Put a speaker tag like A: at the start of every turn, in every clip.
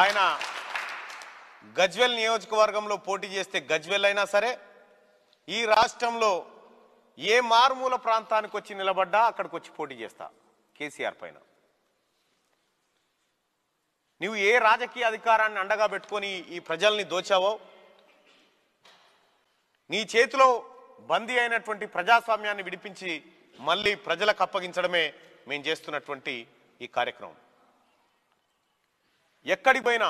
A: ఆయన గజ్వెల్ నియోజకవర్గంలో పోటీ చేస్తే గజ్వెల్ అయినా సరే ఈ రాష్ట్రంలో ఏ మారుమూల ప్రాంతానికి వచ్చి నిలబడ్డా అక్కడికి వచ్చి పోటీ చేస్తా కేసీఆర్ పైన నువ్వు ఏ రాజకీయ అధికారాన్ని అండగా పెట్టుకొని ఈ ప్రజల్ని దోచావో నీ చేతిలో బందీ అయినటువంటి ప్రజాస్వామ్యాన్ని విడిపించి మళ్ళీ ప్రజలకు అప్పగించడమే మేము చేస్తున్నటువంటి ఈ కార్యక్రమం ఎక్కడికి పోయినా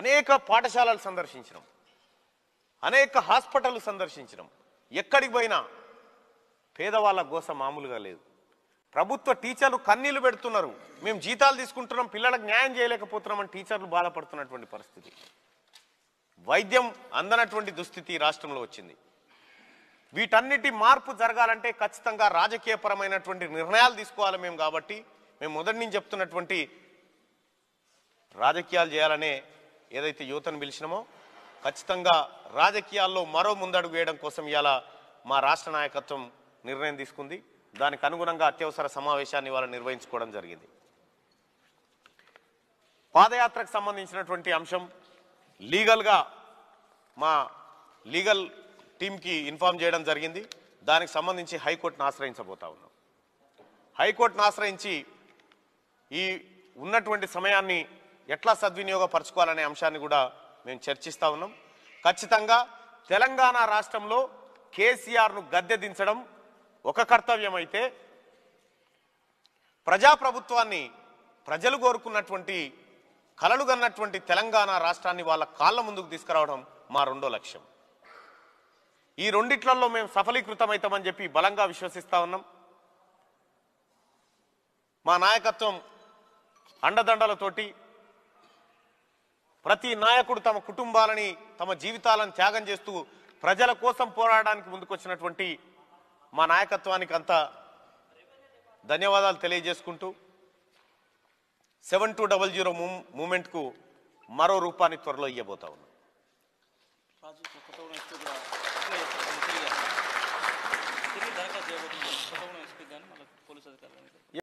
A: అనేక పాఠశాలలు సందర్శించడం అనేక హాస్పిటల్ సందర్శించడం ఎక్కడికి పోయినా పేదవాళ్ళ గోస మామూలుగా లేదు ప్రభుత్వ టీచర్లు కన్నీళ్లు పెడుతున్నారు మేము జీతాలు తీసుకుంటున్నాం పిల్లలకు న్యాయం చేయలేకపోతున్నామని టీచర్లు బాధపడుతున్నటువంటి పరిస్థితి వైద్యం అందనటువంటి దుస్థితి రాష్ట్రంలో వచ్చింది వీటన్నిటి మార్పు జరగాలంటే ఖచ్చితంగా రాజకీయపరమైనటువంటి నిర్ణయాలు తీసుకోవాలి మేము కాబట్టి మేము మొదటి నుంచి చెప్తున్నటువంటి రాజకీయాలు చేయాలనే ఏదైతే యువతను పిలిచినామో ఖచ్చితంగా రాజకీయాల్లో మరో ముందడుగు వేయడం కోసం ఇవాళ మా రాష్ట్ర నాయకత్వం నిర్ణయం తీసుకుంది దానికి అనుగుణంగా అత్యవసర సమావేశాన్ని ఇవాళ నిర్వహించుకోవడం జరిగింది పాదయాత్రకు సంబంధించినటువంటి అంశం లీగల్గా మా లీగల్ టీంకి ఇన్ఫామ్ చేయడం జరిగింది దానికి సంబంధించి హైకోర్టును ఆశ్రయించబోతా ఉన్నాం హైకోర్టును ఆశ్రయించి ఈ ఉన్నటువంటి సమయాన్ని ఎట్లా సద్వినియోగపరచుకోవాలనే అంశాన్ని కూడా మేము చర్చిస్తూ ఉన్నాం ఖచ్చితంగా తెలంగాణ రాష్ట్రంలో కేసీఆర్ను గద్దె దించడం ఒక కర్తవ్యం అయితే ప్రజాప్రభుత్వాన్ని ప్రజలు కోరుకున్నటువంటి కలలుగన్నటువంటి తెలంగాణ రాష్ట్రాన్ని వాళ్ళ కాళ్ళ ముందుకు తీసుకురావడం మా రెండో లక్ష్యం ఈ రెండిట్లలో మేము సఫలీకృతమవుతామని చెప్పి బలంగా విశ్వసిస్తూ ఉన్నాం మా నాయకత్వం అండదండలతోటి ప్రతి నాయకుడు తమ కుటుంబాలని తమ జీవితాలను త్యాగం చేస్తూ ప్రజల కోసం పోరాడడానికి ముందుకొచ్చినటువంటి మా నాయకత్వానికి అంతా ధన్యవాదాలు తెలియజేసుకుంటూ సెవెన్ టూ డబల్ జీరో మూ మూమెంట్కు మరో రూపాన్ని త్వరలో ఇవ్వబోతా ఉన్నాం